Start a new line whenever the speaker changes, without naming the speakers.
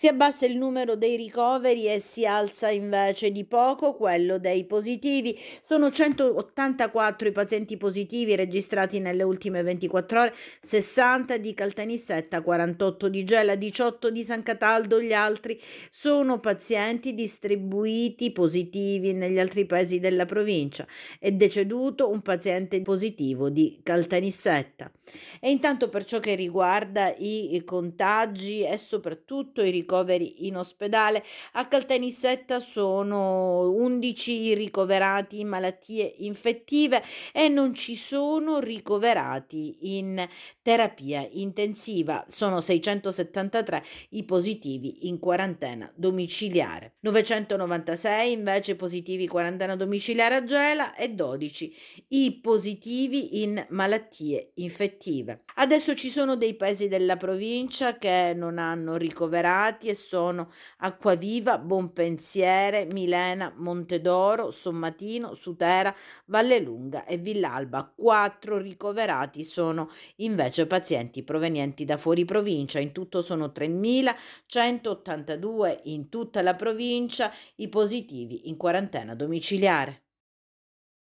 Si abbassa il numero dei ricoveri e si alza invece di poco quello dei positivi. Sono 184 i pazienti positivi registrati nelle ultime 24 ore, 60 di Caltanissetta, 48 di Gela, 18 di San Cataldo, gli altri sono pazienti distribuiti positivi negli altri paesi della provincia. È deceduto un paziente positivo di Caltanissetta. E intanto per ciò che riguarda i contagi e soprattutto i ricordi ricoveri in ospedale. A Caltanissetta sono 11 i ricoverati in malattie infettive e non ci sono ricoverati in terapia intensiva. Sono 673 i positivi in quarantena domiciliare. 996 invece positivi in quarantena domiciliare a Gela e 12 i positivi in malattie infettive. Adesso ci sono dei paesi della provincia che non hanno ricoverati nominati e sono Acquaviva, Bonpensiere, Milena, Montedoro, Sommatino, Sutera, Vallelunga e Villalba. Quattro ricoverati sono invece pazienti provenienti da fuori provincia. In tutto sono 3.182 in tutta la provincia i positivi in quarantena domiciliare.